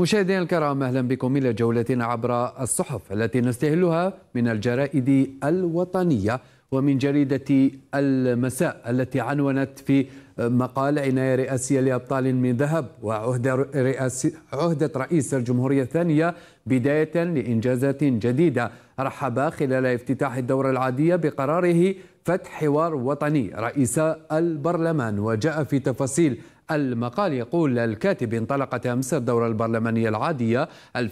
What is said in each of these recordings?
مشاهدينا الكرام اهلا بكم الى جولتنا عبر الصحف التي نستهلها من الجرائد الوطنيه ومن جريده المساء التي عنونت في مقال عنايه رئاسيه لابطال من ذهب وعهده رئاسي عهده رئيس الجمهوريه الثانيه بدايه لانجازات جديده رحب خلال افتتاح الدوره العاديه بقراره فتح حوار وطني رئيس البرلمان وجاء في تفاصيل المقال يقول الكاتب انطلقت أمس الدورة البرلمانية العادية 2024-2025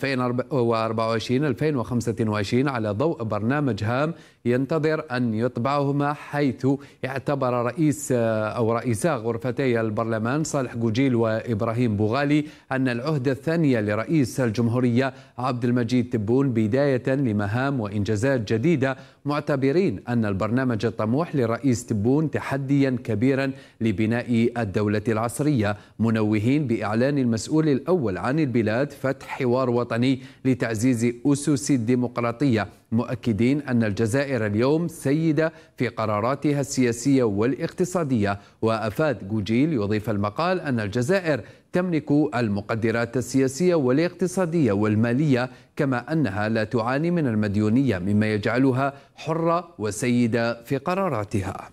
على ضوء برنامج هام ينتظر أن يطبعهما حيث اعتبر رئيس أو رئيسا غرفتي البرلمان صالح جوجيل وإبراهيم بوغالي أن العهدة الثانية لرئيس الجمهورية عبد المجيد تبون بداية لمهام وإنجازات جديدة معتبرين أن البرنامج الطموح لرئيس تبون تحديا كبيرا لبناء الدولة العصرية منوهين بإعلان المسؤول الأول عن البلاد فتح حوار وطني لتعزيز أسس الديمقراطية مؤكدين أن الجزائر اليوم سيدة في قراراتها السياسية والاقتصادية وأفاد جوجيل يضيف المقال أن الجزائر تملك المقدرات السياسية والاقتصادية والمالية كما أنها لا تعاني من المديونية مما يجعلها حرة وسيدة في قراراتها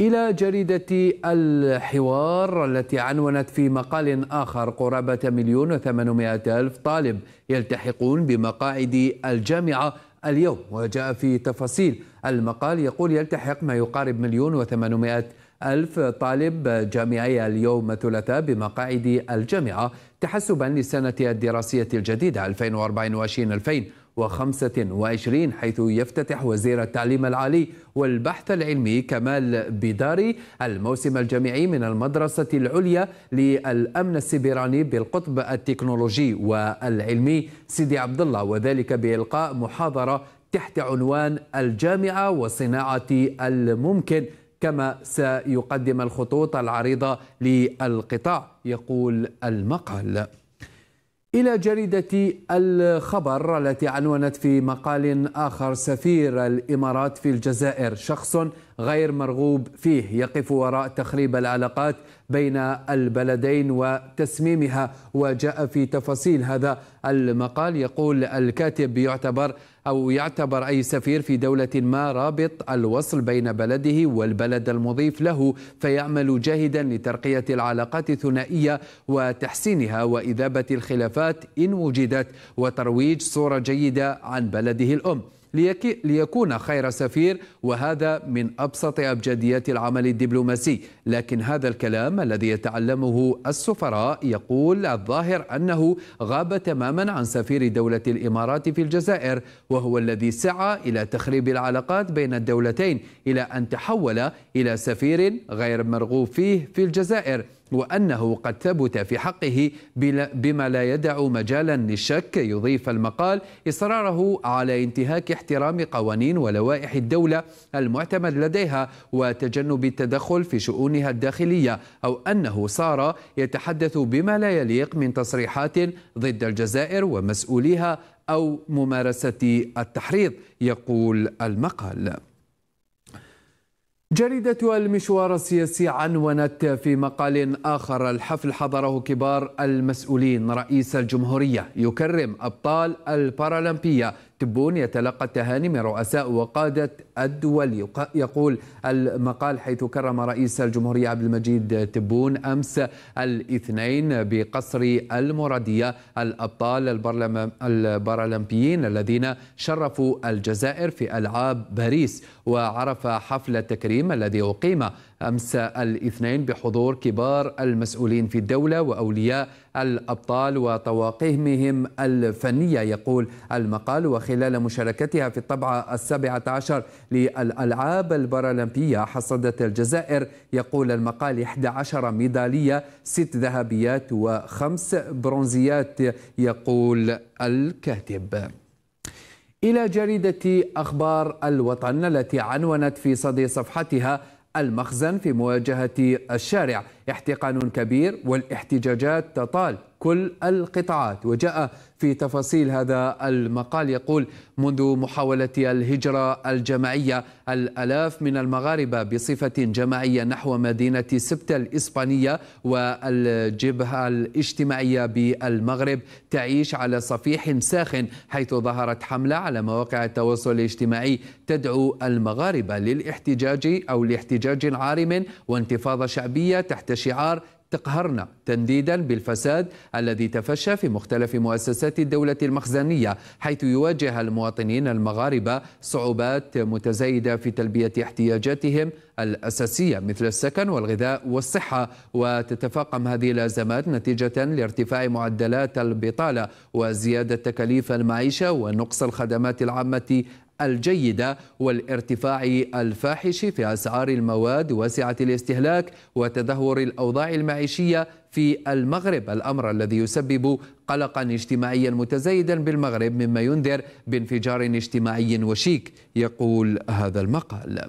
إلى جريدة الحوار التي عنونت في مقال آخر قرابة مليون وثمانمائة ألف طالب يلتحقون بمقاعد الجامعة اليوم وجاء في تفاصيل المقال يقول يلتحق ما يقارب مليون وثمانمائة ألف طالب جامعي اليوم الثلاثاء بمقاعد الجامعة تحسبا للسنة الدراسية الجديدة 2024 2025 2025 حيث يفتتح وزير التعليم العالي والبحث العلمي كمال بداري الموسم الجامعي من المدرسة العليا للأمن السبراني بالقطب التكنولوجي والعلمي سيدي عبد الله وذلك بإلقاء محاضرة تحت عنوان الجامعة وصناعة الممكن كما سيقدم الخطوط العريضة للقطاع يقول المقال إلى جريدة الخبر التي عنونت في مقال آخر سفير الإمارات في الجزائر شخص غير مرغوب فيه يقف وراء تخريب العلاقات بين البلدين وتسميمها وجاء في تفاصيل هذا المقال يقول الكاتب يعتبر أو يعتبر أي سفير في دولة ما رابط الوصل بين بلده والبلد المضيف له فيعمل جاهدا لترقية العلاقات الثنائية وتحسينها وإذابة الخلافات إن وجدت وترويج صورة جيدة عن بلده الأم ليكون خير سفير وهذا من أبسط أبجديات العمل الدبلوماسي لكن هذا الكلام الذي يتعلمه السفراء يقول الظاهر أنه غاب تماما عن سفير دولة الإمارات في الجزائر وهو الذي سعى إلى تخريب العلاقات بين الدولتين إلى أن تحول إلى سفير غير مرغوب فيه في الجزائر وأنه قد ثبت في حقه بما لا يدع مجالا للشك يضيف المقال إصراره على انتهاك احترام قوانين ولوائح الدولة المعتمد لديها وتجنب التدخل في شؤونها الداخلية أو أنه صار يتحدث بما لا يليق من تصريحات ضد الجزائر ومسؤوليها أو ممارسة التحريض يقول المقال جريدة المشوار السياسي عنونت في مقال آخر الحفل حضره كبار المسؤولين رئيس الجمهورية يكرم أبطال البارالمبية تبون يتلقى التهاني من رؤساء وقادة الدول يقول المقال حيث كرم رئيس الجمهورية عبد المجيد تبون أمس الاثنين بقصر المرادية الأبطال البارالمبيين الذين شرفوا الجزائر في ألعاب باريس وعرف حفل التكريم الذي أقيم أمس الاثنين بحضور كبار المسؤولين في الدولة وأولياء الأبطال وطواقمهم الفنية يقول المقال وخلال مشاركتها في الطبعة السابعة عشر للألعاب البارالمبية حصدت الجزائر يقول المقال 11 ميدالية ست ذهبيات وخمس برونزيات يقول الكاتب إلى جريدة أخبار الوطن التي عنونت في صدر صفحتها المخزن في مواجهة الشارع احتقان كبير والاحتجاجات تطال كل القطاعات وجاء في تفاصيل هذا المقال يقول منذ محاولة الهجرة الجماعية الألاف من المغاربة بصفة جماعية نحو مدينة سبتة الإسبانية والجبهة الاجتماعية بالمغرب تعيش على صفيح ساخن حيث ظهرت حملة على مواقع التواصل الاجتماعي تدعو المغاربة للاحتجاج أو لاحتجاج عارم وانتفاضة شعبية تحت شعار تقهرنا تنديدا بالفساد الذي تفشى في مختلف مؤسسات الدولة المخزنية حيث يواجه المواطنين المغاربة صعوبات متزايدة في تلبية احتياجاتهم الأساسية مثل السكن والغذاء والصحة وتتفاقم هذه الأزمات نتيجة لارتفاع معدلات البطالة وزيادة تكاليف المعيشة ونقص الخدمات العامة الجيدة والارتفاع الفاحش في أسعار المواد واسعة الاستهلاك وتدهور الأوضاع المعيشية في المغرب الأمر الذي يسبب قلقا اجتماعيا متزايدا بالمغرب مما ينذر بانفجار اجتماعي وشيك يقول هذا المقال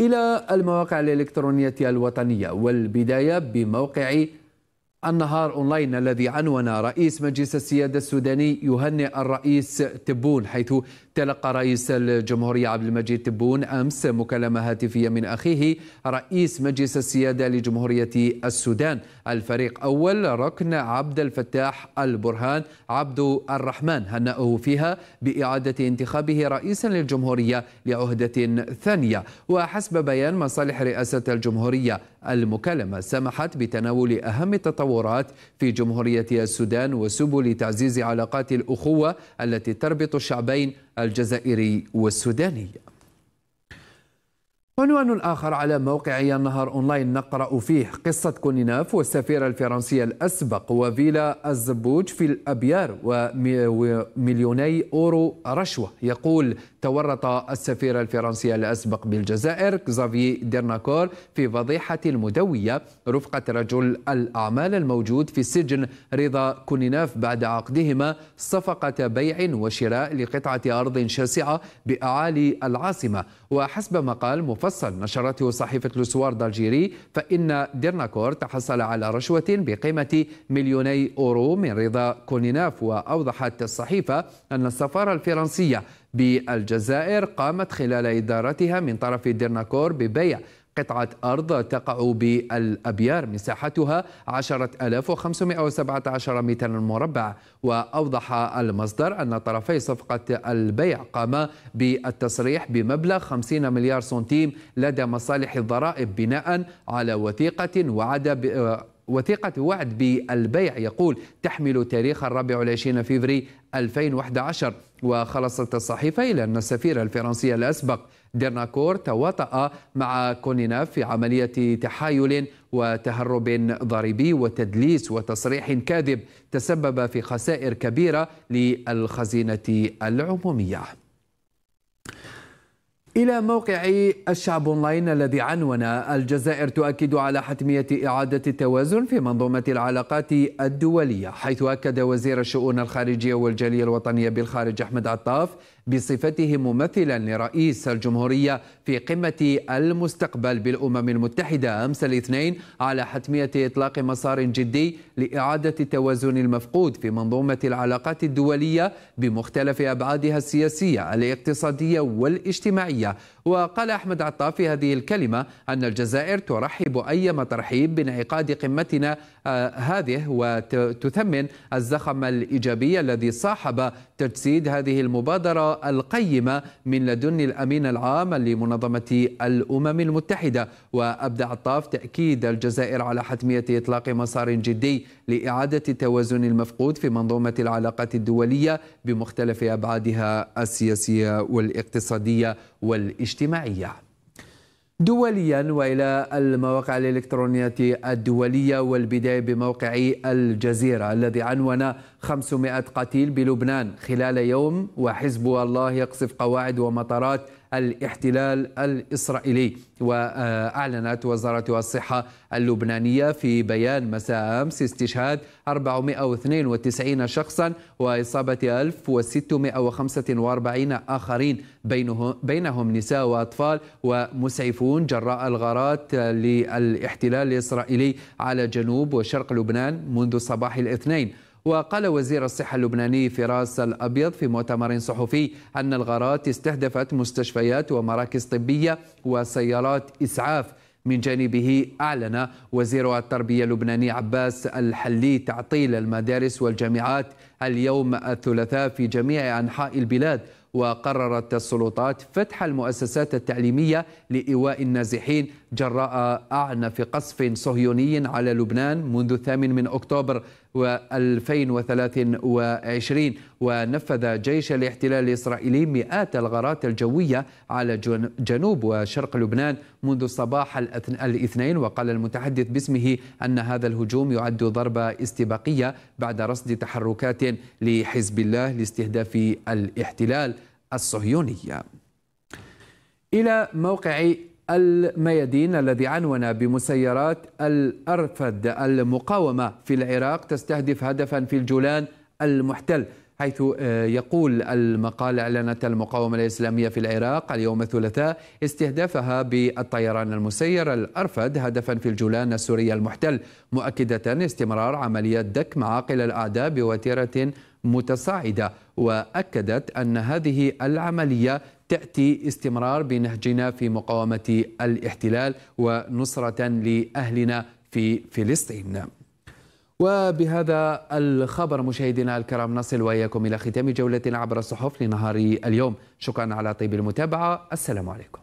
إلى المواقع الإلكترونية الوطنية والبداية بموقع النهار اونلاين الذي عنون رئيس مجلس السياده السوداني يهنئ الرئيس تبون حيث تلقى رئيس الجمهوريه عبد المجيد تبون امس مكالمه هاتفيه من اخيه رئيس مجلس السياده لجمهوريه السودان الفريق اول ركن عبد الفتاح البرهان عبد الرحمن هنأه فيها باعاده انتخابه رئيسا للجمهوريه لعهده ثانيه وحسب بيان مصالح رئاسه الجمهوريه المكالمة سمحت بتناول أهم التطورات في جمهورية السودان وسبل تعزيز علاقات الأخوة التي تربط الشعبين الجزائري والسوداني عنوان آخر على موقع النهار أونلاين نقرأ فيه قصة كونيناف والسفيرة الفرنسية الأسبق وفيلا الزبوج في الأبيار ومليوني أورو رشوة يقول تورط السفير الفرنسي الأسبق بالجزائر كزافي ديرناكور في فضيحة المدوية رفقة رجل الأعمال الموجود في السجن رضا كونيناف بعد عقدهما صفقة بيع وشراء لقطعة أرض شاسعة بأعالي العاصمة وحسب مقال فصل نشرته صحيفة لوسوار دالجيري فإن ديرناكور تحصل على رشوة بقيمة مليوني أورو من رضا كونيناف وأوضحت الصحيفة أن السفارة الفرنسية بالجزائر قامت خلال إدارتها من طرف ديرناكور ببيع قطعة أرض تقع بالأبيار مساحتها 10517 مترا مربع وأوضح المصدر أن طرفي صفقة البيع قاما بالتصريح بمبلغ 50 مليار سنتيم لدى مصالح الضرائب بناء على وثيقة وعد وثيقة وعد بالبيع يقول تحمل تاريخ الرابع والعشرين فيفري 2011 وخلصت الصحيفة إلى أن السفير الفرنسي الأسبق ديرناكور تواطأ مع كونيناف في عملية تحايل وتهرب ضريبي وتدليس وتصريح كاذب تسبب في خسائر كبيرة للخزينة العمومية إلى موقع الشعب أونلاين الذي عنون الجزائر تؤكد على حتمية إعادة التوازن في منظومة العلاقات الدولية حيث أكد وزير الشؤون الخارجية والجالية الوطنية بالخارج أحمد عطاف بصفته ممثلا لرئيس الجمهورية في قمة المستقبل بالأمم المتحدة أمس الاثنين على حتمية إطلاق مسار جدي لإعادة التوازن المفقود في منظومة العلاقات الدولية بمختلف أبعادها السياسية الاقتصادية والاجتماعية الدولية وقال أحمد عطاف في هذه الكلمة أن الجزائر ترحب أيما ترحيب بانعقاد قمتنا آه، هذه وتثمن الزخم الإيجابي الذي صاحب تجسيد هذه المبادرة القيمة من لدن الأمين العام لمنظمة الأمم المتحدة وأبدع عطاف تأكيد الجزائر على حتمية إطلاق مسار جدي لإعادة التوازن المفقود في منظومة العلاقات الدولية بمختلف أبعادها السياسية والاقتصادية والاجتماعية دوليا والى المواقع الالكترونيه الدوليه والبدايه بموقع الجزيره الذي عنون 500 قتيل بلبنان خلال يوم وحزب الله يقصف قواعد ومطارات الاحتلال الإسرائيلي وأعلنت وزارة الصحة اللبنانية في بيان مساء أمس استشهاد 492 شخصا وإصابة 1645 آخرين بينهم نساء وأطفال ومسعفون جراء الغارات للاحتلال الإسرائيلي على جنوب وشرق لبنان منذ صباح الاثنين وقال وزير الصحة اللبناني فراس الأبيض في مؤتمر صحفي أن الغارات استهدفت مستشفيات ومراكز طبية وسيارات إسعاف من جانبه أعلن وزير التربية اللبناني عباس الحلي تعطيل المدارس والجامعات اليوم الثلاثاء في جميع أنحاء البلاد وقررت السلطات فتح المؤسسات التعليمية لإيواء النازحين جراء أعنف قصف صهيوني على لبنان منذ الثامن من أكتوبر 2023 ونفذ جيش الاحتلال الإسرائيلي مئات الغارات الجوية على جنوب وشرق لبنان منذ صباح الاثنين وقال المتحدث باسمه أن هذا الهجوم يعد ضربة استباقية بعد رصد تحركات لحزب الله لاستهداف الاحتلال الصهيوني إلى موقع الميادين الذي عنون بمسيرات الأرفد المقاومة في العراق تستهدف هدفا في الجولان المحتل حيث آه، يقول المقال أعلنت المقاومة الإسلامية في العراق اليوم الثلاثاء استهدافها بالطيران المسير الأرفد هدفا في الجولان السوري المحتل مؤكدة استمرار عملية دك معاقل الأعداء بوتيرة متصاعدة وأكدت أن هذه العملية تأتي استمرار بنهجنا في مقاومة الاحتلال ونصرة لأهلنا في فلسطين وبهذا الخبر مشاهدينا الكرام نصل وإياكم إلى ختام جولة عبر الصحف لنهار اليوم شكرا على طيب المتابعة السلام عليكم